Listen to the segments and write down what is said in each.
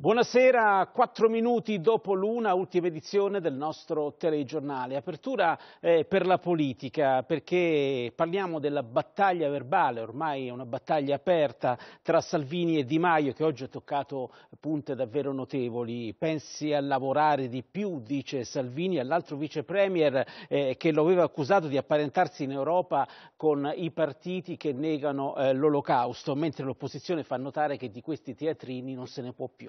Buonasera, quattro minuti dopo l'una, ultima edizione del nostro telegiornale. Apertura eh, per la politica, perché parliamo della battaglia verbale, ormai è una battaglia aperta tra Salvini e Di Maio, che oggi ha toccato punte davvero notevoli. Pensi a lavorare di più, dice Salvini, all'altro vice premier eh, che lo aveva accusato di apparentarsi in Europa con i partiti che negano eh, l'olocausto, mentre l'opposizione fa notare che di questi teatrini non se ne può più.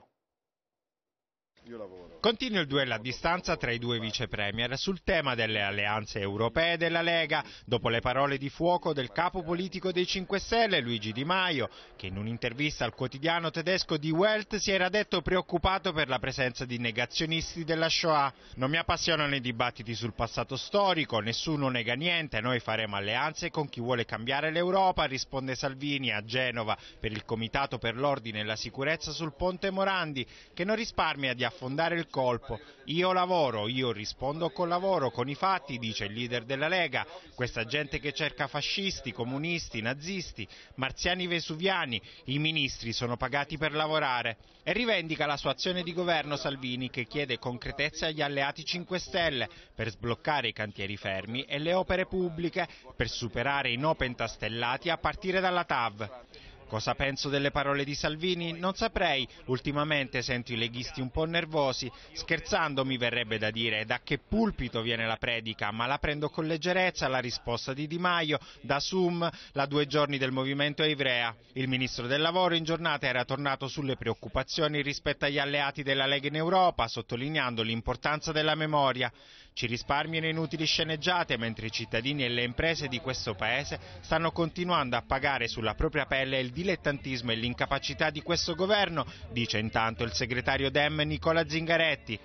Continua il duello a distanza tra i due vice premier sul tema delle alleanze europee della Lega, dopo le parole di fuoco del capo politico dei 5 Stelle Luigi Di Maio, che in un'intervista al quotidiano tedesco Die Welt si era detto preoccupato per la presenza di negazionisti della Shoah. Non mi appassionano i dibattiti sul passato storico, nessuno nega niente, noi faremo alleanze con chi vuole cambiare l'Europa, risponde Salvini a Genova per il Comitato per l'Ordine e la Sicurezza sul Ponte Morandi, che non risparmia di affrontare affondare il colpo. Io lavoro, io rispondo col lavoro, con i fatti, dice il leader della Lega, questa gente che cerca fascisti, comunisti, nazisti, marziani vesuviani, i ministri sono pagati per lavorare e rivendica la sua azione di governo Salvini che chiede concretezza agli alleati 5 Stelle per sbloccare i cantieri fermi e le opere pubbliche per superare i no pentastellati a partire dalla TAV. Cosa penso delle parole di Salvini? Non saprei. Ultimamente sento i leghisti un po' nervosi. Scherzando mi verrebbe da dire da che pulpito viene la predica, ma la prendo con leggerezza la risposta di Di Maio, da Sum, la due giorni del movimento Ivrea. Il ministro del lavoro in giornata era tornato sulle preoccupazioni rispetto agli alleati della Lega in Europa, sottolineando l'importanza della memoria. Ci risparmiano inutili sceneggiate mentre i cittadini e le imprese di questo paese stanno continuando a pagare sulla propria pelle il dilettantismo e l'incapacità di questo governo, dice intanto il segretario Dem Nicola Zingaretti.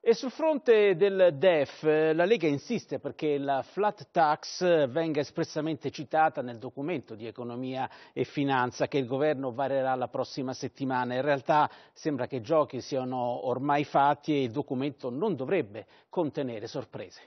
E sul fronte del DEF la Lega insiste perché la flat tax venga espressamente citata nel documento di economia e finanza che il governo varerà la prossima settimana. In realtà sembra che i giochi siano ormai fatti e il documento non dovrebbe contenere sorprese.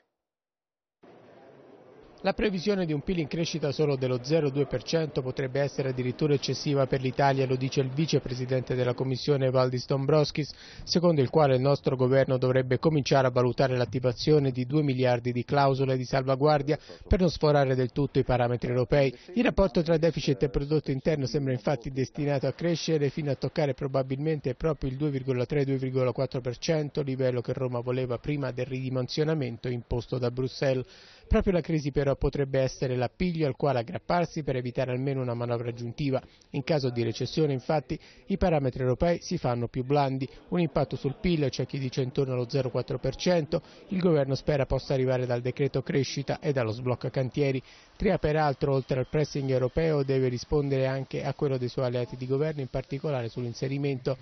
La previsione di un PIL in crescita solo dello 0,2% potrebbe essere addirittura eccessiva per l'Italia, lo dice il vicepresidente della Commissione Valdis Dombrovskis, secondo il quale il nostro governo dovrebbe cominciare a valutare l'attivazione di 2 miliardi di clausole di salvaguardia per non sforare del tutto i parametri europei. Il rapporto tra deficit e prodotto interno sembra infatti destinato a crescere fino a toccare probabilmente proprio il 2,3-2,4%, livello che Roma voleva prima del ridimensionamento imposto da Bruxelles. Proprio la crisi però potrebbe essere l'appiglio al quale aggrapparsi per evitare almeno una manovra aggiuntiva. In caso di recessione, infatti, i parametri europei si fanno più blandi. Un impatto sul PIL c'è cioè chi dice intorno allo 0,4%, il governo spera possa arrivare dal decreto crescita e dallo sblocca cantieri. Tria peraltro, oltre al pressing europeo, deve rispondere anche a quello dei suoi alleati di governo, in particolare sull'inserimento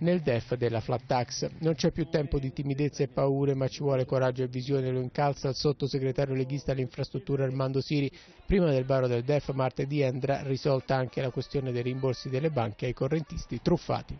nel DEF della flat tax. Non c'è più tempo di timidezze e paure, ma ci vuole coraggio e visione, lo incalza il sottosegretario leghista alle infrastrutture Armando Siri. Prima del baro del DEF martedì andrà risolta anche la questione dei rimborsi delle banche ai correntisti truffati.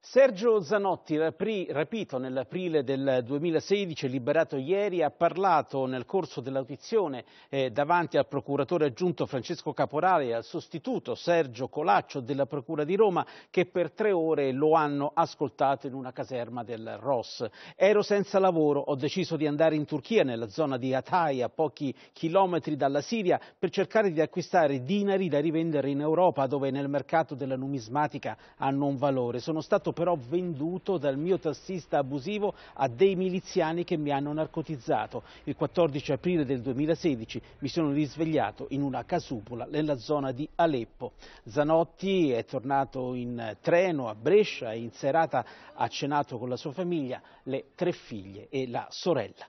Sergio Zanotti, rapito nell'aprile del 2016, liberato ieri, ha parlato nel corso dell'audizione eh, davanti al procuratore aggiunto Francesco Caporale e al sostituto Sergio Colaccio della Procura di Roma che per tre ore lo hanno ascoltato in una caserma del ROS. Ero senza lavoro, ho deciso di andare in Turchia, nella zona di Hatay, a pochi chilometri dalla Siria, per cercare di acquistare dinari da rivendere in Europa, dove nel mercato della numismatica hanno un valore. Sono stato stato però venduto dal mio tassista abusivo a dei miliziani che mi hanno narcotizzato. Il 14 aprile del 2016 mi sono risvegliato in una casupola nella zona di Aleppo. Zanotti è tornato in treno a Brescia e in serata ha cenato con la sua famiglia, le tre figlie e la sorella.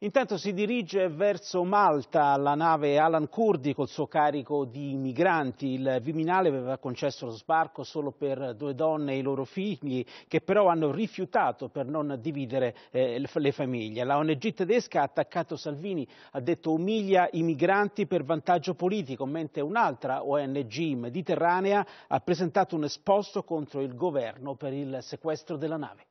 Intanto si dirige verso Malta la nave Alan Kurdi col suo carico di migranti. Il Viminale aveva concesso lo sbarco solo per due donne e i loro figli che però hanno rifiutato per non dividere eh, le famiglie. La ONG tedesca ha attaccato Salvini, ha detto umilia i migranti per vantaggio politico, mentre un'altra ONG mediterranea ha presentato un esposto contro il governo per il sequestro della nave.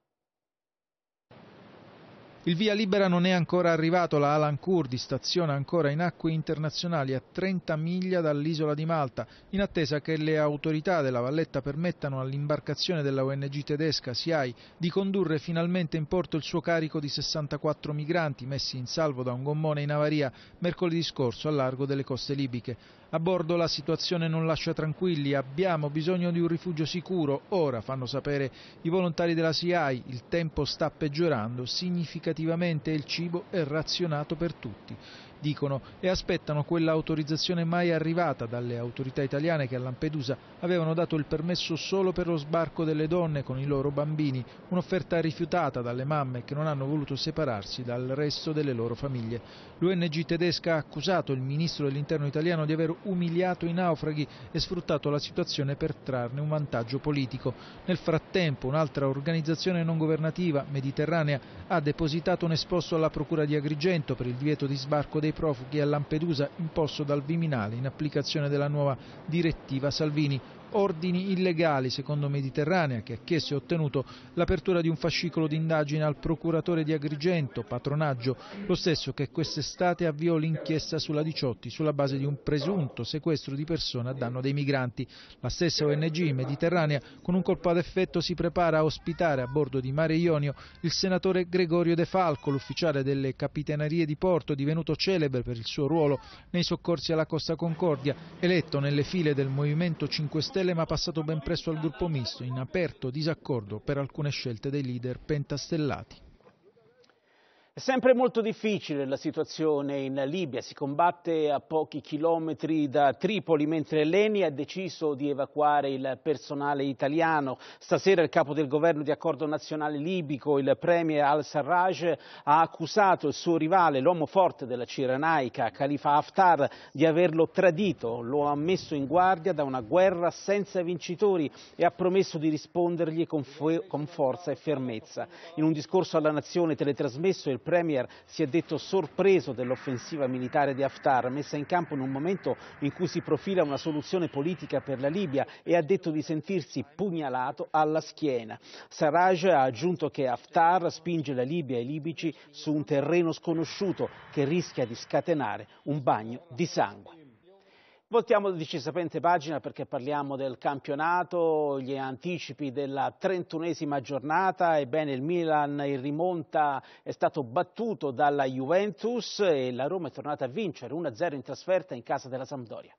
Il via libera non è ancora arrivato, la Alan Kurdi staziona ancora in acque internazionali a 30 miglia dall'isola di Malta, in attesa che le autorità della Valletta permettano all'imbarcazione della ONG tedesca SIAI di condurre finalmente in porto il suo carico di 64 migranti messi in salvo da un gommone in avaria mercoledì scorso al largo delle coste libiche. A bordo la situazione non lascia tranquilli, abbiamo bisogno di un rifugio sicuro, ora fanno sapere i volontari della SIAI, il tempo sta peggiorando significativamente e il cibo è razionato per tutti dicono, e aspettano quell'autorizzazione mai arrivata dalle autorità italiane che a Lampedusa avevano dato il permesso solo per lo sbarco delle donne con i loro bambini, un'offerta rifiutata dalle mamme che non hanno voluto separarsi dal resto delle loro famiglie. L'ONG tedesca ha accusato il ministro dell'interno italiano di aver umiliato i naufraghi e sfruttato la situazione per trarne un vantaggio politico. Nel frattempo un'altra organizzazione non governativa mediterranea ha depositato un esposto alla procura di Agrigento per il divieto di sbarco dei profughi a Lampedusa imposto dal Viminale in applicazione della nuova direttiva Salvini. Ordini illegali, secondo Mediterranea, che ha chiesto e ottenuto l'apertura di un fascicolo di indagine al procuratore di Agrigento, patronaggio, lo stesso che quest'estate avviò l'inchiesta sulla Diciotti sulla base di un presunto sequestro di persone a danno dei migranti. La stessa ONG Mediterranea, con un colpo ad effetto, si prepara a ospitare a bordo di Mare Ionio il senatore Gregorio De Falco, l'ufficiale delle capitanerie di porto divenuto celebre celebre per il suo ruolo nei soccorsi alla Costa Concordia, eletto nelle file del Movimento 5 Stelle ma passato ben presto al gruppo misto, in aperto disaccordo per alcune scelte dei leader pentastellati. È sempre molto difficile la situazione in Libia, si combatte a pochi chilometri da Tripoli mentre l'ENI ha deciso di evacuare il personale italiano. Stasera il capo del governo di accordo nazionale libico, il premier al-Sarraj, ha accusato il suo rivale, l'uomo forte della Cirenaica, Khalifa Haftar, di averlo tradito. Lo ha messo in guardia da una guerra senza vincitori e ha promesso di rispondergli con, con forza e fermezza. In un discorso alla nazione teletrasmesso il Premier si è detto sorpreso dell'offensiva militare di Haftar messa in campo in un momento in cui si profila una soluzione politica per la Libia e ha detto di sentirsi pugnalato alla schiena. Sarraj ha aggiunto che Haftar spinge la Libia e i libici su un terreno sconosciuto che rischia di scatenare un bagno di sangue. Voltiamo di decisamente pagina perché parliamo del campionato, gli anticipi della trentunesima giornata, ebbene il Milan in rimonta è stato battuto dalla Juventus e la Roma è tornata a vincere 1-0 in trasferta in casa della Sampdoria.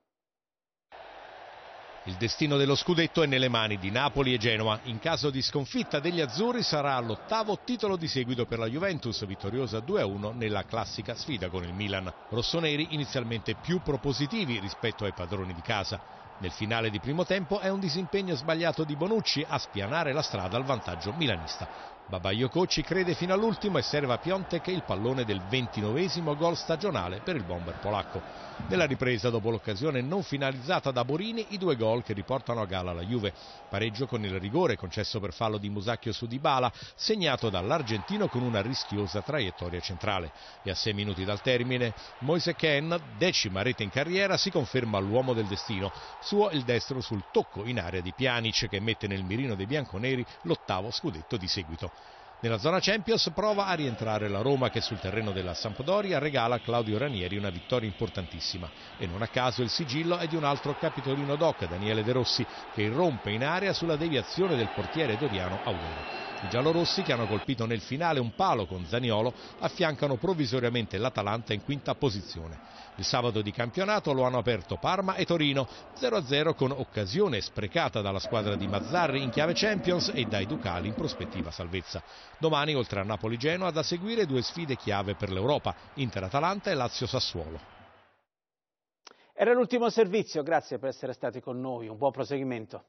Il destino dello scudetto è nelle mani di Napoli e Genoa. In caso di sconfitta degli azzurri sarà l'ottavo titolo di seguito per la Juventus, vittoriosa 2-1 nella classica sfida con il Milan. Rossoneri inizialmente più propositivi rispetto ai padroni di casa. Nel finale di primo tempo è un disimpegno sbagliato di Bonucci a spianare la strada al vantaggio milanista. Babaioko ci crede fino all'ultimo e serve a Piontek il pallone del ventinovesimo gol stagionale per il bomber polacco. Nella ripresa, dopo l'occasione non finalizzata da Borini, i due gol che riportano a gala la Juve. Pareggio con il rigore concesso per fallo di Musacchio su Dybala, segnato dall'argentino con una rischiosa traiettoria centrale. E a sei minuti dal termine, Moise Ken, decima rete in carriera, si conferma l'uomo del destino. Suo il destro sul tocco in area di Pjanic, che mette nel mirino dei bianconeri l'ottavo scudetto di seguito. Nella zona Champions prova a rientrare la Roma che sul terreno della Sampdoria regala a Claudio Ranieri una vittoria importantissima e non a caso il sigillo è di un altro capitolino doc, Daniele De Rossi, che irrompe in area sulla deviazione del portiere doriano Aurora. I giallorossi, che hanno colpito nel finale un palo con Zaniolo, affiancano provvisoriamente l'Atalanta in quinta posizione. Il sabato di campionato lo hanno aperto Parma e Torino, 0-0 con occasione sprecata dalla squadra di Mazzarri in chiave Champions e dai Ducali in prospettiva salvezza. Domani, oltre a Napoli-Genoa, da seguire due sfide chiave per l'Europa, Inter-Atalanta e Lazio-Sassuolo. Era l'ultimo servizio, grazie per essere stati con noi, un buon proseguimento.